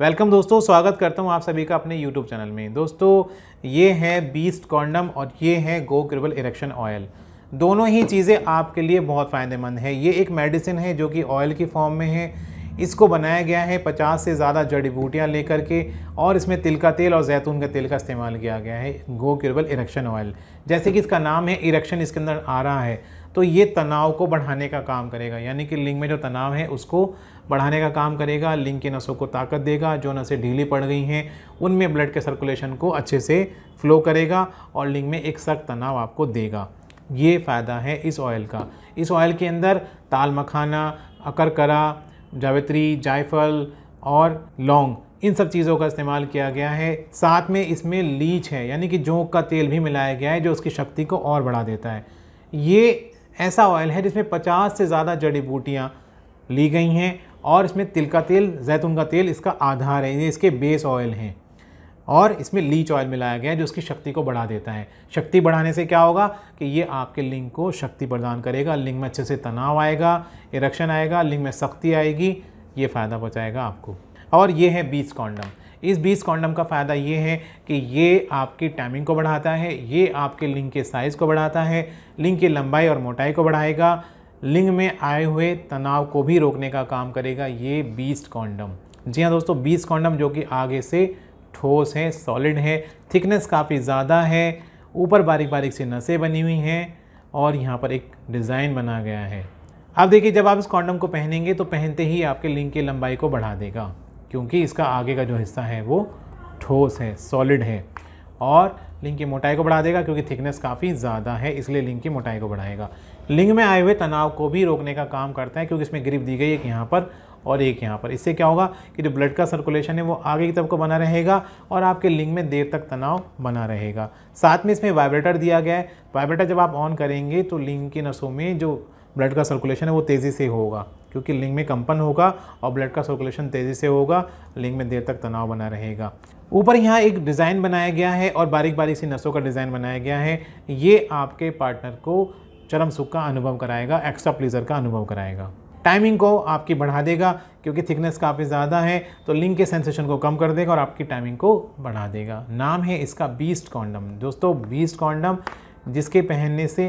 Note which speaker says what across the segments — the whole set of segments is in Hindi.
Speaker 1: वेलकम दोस्तों स्वागत करता हूँ आप सभी का अपने यूट्यूब चैनल में दोस्तों ये है बीस्ट कॉन्डम और ये है गो क्रिबल इरेक्शन ऑयल दोनों ही चीज़ें आपके लिए बहुत फ़ायदेमंद है ये एक मेडिसिन है जो कि ऑयल की फॉर्म में है इसको बनाया गया है 50 से ज़्यादा जड़ी बूटियाँ लेकर के और इसमें तिल का तेल और जैतून का तेल का इस्तेमाल किया गया है गो क्यूरबल इरेक्शन ऑयल जैसे कि इसका नाम है इरेक्शन इसके अंदर आ रहा है तो ये तनाव को बढ़ाने का काम करेगा यानी कि लिंग में जो तनाव है उसको बढ़ाने का काम करेगा लिंग की नसों को ताकत देगा जो नसें ढीली पड़ गई हैं उनमें ब्लड के सर्कुलेशन को अच्छे से फ्लो करेगा और लिंग में एक सख्त तनाव आपको देगा ये फ़ायदा है इस ऑयल का इस ऑयल के अंदर ताल मखाना अकरकरा जावित्री जायफल और लौंग इन सब चीज़ों का इस्तेमाल किया गया है साथ में इसमें लीच है यानी कि जोंक का तेल भी मिलाया गया है जो उसकी शक्ति को और बढ़ा देता है ये ऐसा ऑयल है जिसमें 50 से ज़्यादा जड़ी बूटियाँ ली गई हैं और इसमें तिल का तेल जैतून का तेल इसका आधार है ये इसके बेस ऑयल हैं और इसमें लीच ऑयल मिलाया गया है जो उसकी शक्ति को बढ़ा देता है शक्ति बढ़ाने से क्या होगा कि ये आपके लिंग को शक्ति प्रदान करेगा लिंग में अच्छे से तनाव आएगा इरेक्शन आएगा लिंग में सख्ती आएगी ये फ़ायदा पहुँचाएगा आपको और ये है बीच कॉन्डम इस बीस कॉन्डम का फ़ायदा ये है कि ये आपकी टाइमिंग को बढ़ाता है ये आपके लिंग के साइज़ को बढ़ाता है लिंग की लंबाई और मोटाई को बढ़ाएगा लिंग में आए हुए तनाव को भी रोकने का काम करेगा ये बीस कॉन्डम जी हाँ दोस्तों बीस कॉन्डम जो कि आगे से ठोस है सॉलिड है थिकनेस काफ़ी ज़्यादा है ऊपर बारीक बारीक सी नसें बनी हुई हैं और यहाँ पर एक डिज़ाइन बना गया है अब देखिए जब आप इस कॉन्डम को पहनेंगे तो पहनते ही आपके लिंग की लंबाई को बढ़ा देगा क्योंकि इसका आगे का जो हिस्सा है वो ठोस है सॉलिड है और लिंग की मोटाई को बढ़ा देगा क्योंकि थिकनेस काफ़ी ज़्यादा है इसलिए लिंग की मोटाई को बढ़ाएगा लिंग में आए हुए तनाव को भी रोकने का काम करता है क्योंकि इसमें ग्रिप दी गई एक यहाँ पर और एक यहाँ पर इससे क्या होगा कि जो ब्लड का सर्कुलेशन है वो आगे की तरफ को बना रहेगा और आपके लिंग में देर तक तनाव बना रहेगा साथ में इसमें वाइब्रेटर दिया गया है वाइब्रेटर जब आप ऑन करेंगे तो लिंग की नसों में जो ब्लड का सर्कुलेशन है वो तेज़ी से होगा क्योंकि लिंग में कंपन होगा और ब्लड का सर्कुलेशन तेज़ी से होगा लिंग में देर तक तनाव बना रहेगा ऊपर यहाँ एक डिज़ाइन बनाया गया है और बारीक बारीक सी नसों का डिज़ाइन बनाया गया है ये आपके पार्टनर को चरम सुख का अनुभव कराएगा एक्स्ट्रा प्लीजर का अनुभव कराएगा टाइमिंग को आपकी बढ़ा देगा क्योंकि थिकनेस काफ़ी ज़्यादा है तो लिंग के सेंसेशन को कम कर देगा और आपकी टाइमिंग को बढ़ा देगा नाम है इसका बीस्ट कॉन्डम दोस्तों बीस्ट कॉन्डम जिसके पहनने से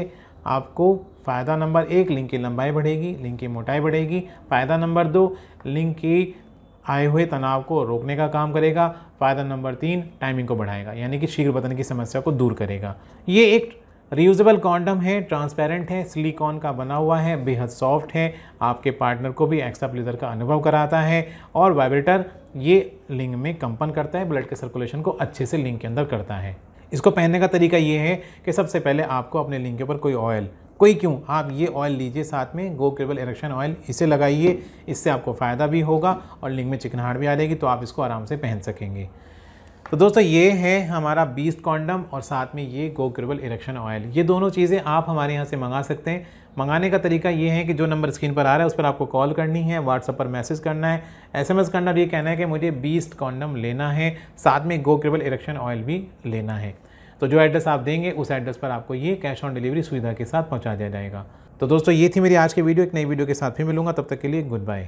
Speaker 1: आपको फ़ायदा नंबर एक लिंक की लंबाई बढ़ेगी लिंक की मोटाई बढ़ेगी फ़ायदा नंबर दो लिंक की आए हुए तनाव को रोकने का काम करेगा फ़ायदा नंबर तीन टाइमिंग को बढ़ाएगा यानी कि शीघ्र पतन की समस्या को दूर करेगा ये एक रियूजेबल कॉन्डम है ट्रांसपेरेंट है सिलिकॉन का बना हुआ है बेहद सॉफ्ट है आपके पार्टनर को भी एक्स्ट्रा प्लेजर का अनुभव कराता है और वाइब्रेटर ये लिंग में कंपन करता है ब्लड के सर्कुलेशन को अच्छे से लिंग के अंदर करता है इसको पहनने का तरीका ये है कि सबसे पहले आपको अपने लिंग के ऊपर कोई ऑयल कोई क्यों आप ये ऑयल लीजिए साथ में गो केबल इरेक्शन ऑयल इसे लगाइए इससे आपको फ़ायदा भी होगा और लिंग में चिकनहाट भी आ जाएगी तो आप इसको आराम से पहन सकेंगे तो दोस्तों ये है हमारा बीस्ट कॉन्डम और साथ में ये गो ग्रेबल इरेक्शन ऑयल ये दोनों चीज़ें आप हमारे यहाँ से मंगा सकते हैं मंगाने का तरीका ये है कि जो नंबर स्क्रीन पर आ रहा है उस पर आपको कॉल करनी है व्हाट्सअप पर मैसेज करना है एसएमएस करना और ये कहना है कि मुझे बीस्ट कॉन्डम लेना है साथ में गो ग्रेबल इरेक्शन ऑयल भी लेना है तो जो एड्रेस आप देंगे उस एड्रेस पर आपको ये कैश ऑन डिलीवरी सुविधा के साथ पहुँचा दिया जाएगा तो दोस्तों ये थी मेरी आज की वीडियो एक नई वीडियो के साथ फिर मिलूंगा तब तक के लिए गुड बाय